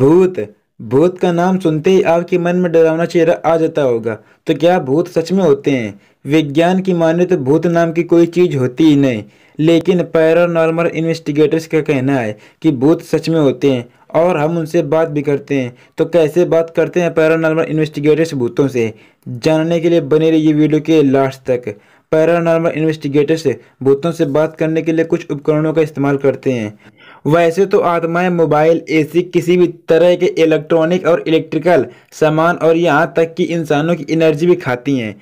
भूत भूत का नाम सुनते ही आपके मन में डरावना चेहरा आ जाता होगा तो क्या भूत सच में होते हैं विज्ञान की माने तो भूत नाम की कोई चीज़ होती ही नहीं लेकिन पैरानॉर्मल इन्वेस्टिगेटर्स का कहना है कि भूत सच में होते हैं और हम उनसे बात भी करते हैं तो कैसे बात करते हैं पैरानॉर्मल इन्वेस्टिगेटर्स भूतों से जानने के लिए बने रहिए वीडियो के लास्ट तक पैरानॉर्मल इन्वेस्टिगेटर्स भूतों से बात करने के लिए कुछ उपकरणों का इस्तेमाल करते हैं वैसे तो आत्माएं मोबाइल एसी किसी भी तरह के इलेक्ट्रॉनिक और इलेक्ट्रिकल सामान और यहाँ तक कि इंसानों की एनर्जी भी खाती हैं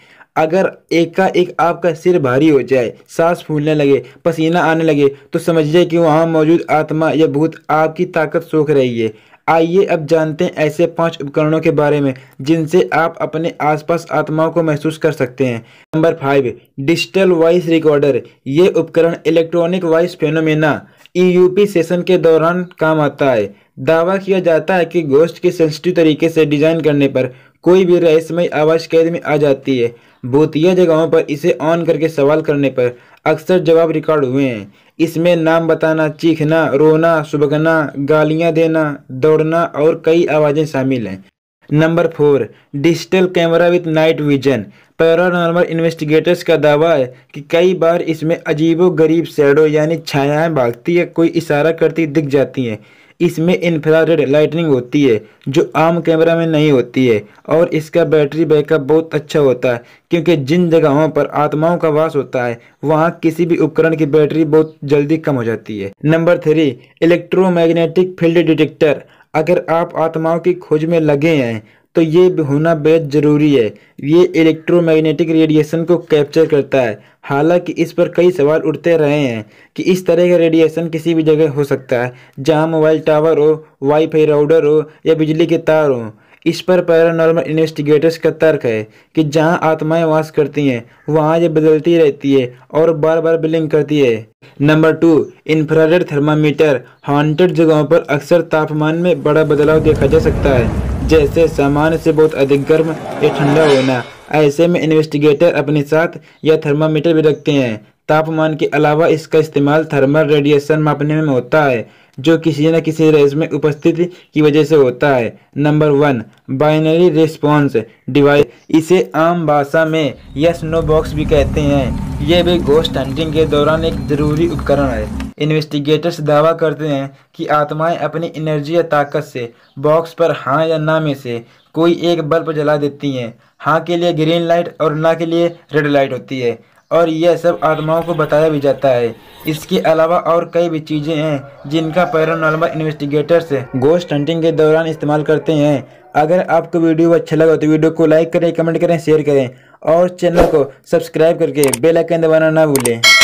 अगर एकाएक एक आपका सिर भारी हो जाए सांस फूलने लगे पसीना आने लगे तो समझिए कि वहाँ मौजूद आत्मा या भूत आपकी ताकत सोख रही है आइए अब जानते हैं ऐसे पांच उपकरणों के बारे में जिनसे आप अपने आसपास आत्माओं को महसूस कर सकते हैं number five digital voice recorder ये उपकरण electronic voice phenomena EVP e session के दौरान काम आता है दावा किया जाता है कि गोश्त के सेंसिटिव तरीके से डिजाइन करने पर कोई भी रहस्यमय आवाज़ कैद में आ जाती है भूतिया जगहों पर इसे ऑन करके सवाल करने पर अक्सर जवाब रिकॉर्ड हुए हैं इसमें नाम बताना चीखना रोना सुबगना गालियां देना दौड़ना और कई आवाज़ें शामिल हैं number four digital camera with night vision paranormal investigators का दावा है कि कई बार इसमें अजीबो गरीब सैडो यानी छायाएं भागती या कोई इशारा करती दिख जाती हैं इसमें इंफ्रारेड लाइटनिंग होती है जो आम कैमरा में नहीं होती है और इसका बैटरी बैकअप बहुत अच्छा होता है क्योंकि जिन जगहों पर आत्माओं का वास होता है वहाँ किसी भी उपकरण की बैटरी बहुत जल्दी कम हो जाती है number three electromagnetic field detector अगर आप आत्माओं की खोज में लगे हैं तो ये होना बेहद ज़रूरी है ये इलेक्ट्रोमैग्नेटिक रेडिएशन को कैप्चर करता है हालांकि इस पर कई सवाल उठते रहे हैं कि इस तरह का रेडिएशन किसी भी जगह हो सकता है जहां मोबाइल टावर हो वाईफाई राउडर हो या बिजली के तार हो इस पर पैरानॉर्मल इन्वेस्टिगेटर्स का तर्क है कि जहां आत्माएं वास करती हैं वहां ये बदलती रहती है और बार बार बिलिंग करती है number two infrared thermometer haunted जगहों पर अक्सर तापमान में बड़ा बदलाव देखा जा सकता है जैसे सामान्य से बहुत अधिक गर्म या ठंडा होना ऐसे में इन्वेस्टिगेटर अपने साथ या थर्मामीटर भी रखते हैं तापमान के अलावा इसका इस्तेमाल थर्मल रेडिएशन मापने में होता है जो किसी न किसी रेस में उपस्थिति की वजह से होता है number one binary response device इसे आम भाषा में यस नो बॉक्स भी कहते हैं यह भी गोस्ट हंटिंग के दौरान एक जरूरी उपकरण है इन्वेस्टिगेटर्स दावा करते हैं कि आत्माएं अपनी एनर्जी या ताकत से बॉक्स पर हाँ या ना में से कोई एक बल्ब जला देती हैं हाँ के लिए ग्रीन लाइट और ना के लिए रेड लाइट होती है और यह सब आत्माओं को बताया भी जाता है इसके अलावा और कई भी चीज़ें हैं जिनका पैरानॉर्मल इन्वेस्टिगेटर्स गोस्ट हंटिंग के दौरान इस्तेमाल करते हैं अगर आपको वीडियो अच्छा लगा तो वीडियो को लाइक करें कमेंट करें शेयर करें और चैनल को सब्सक्राइब करके बेल आइकन दबाना ना भूलें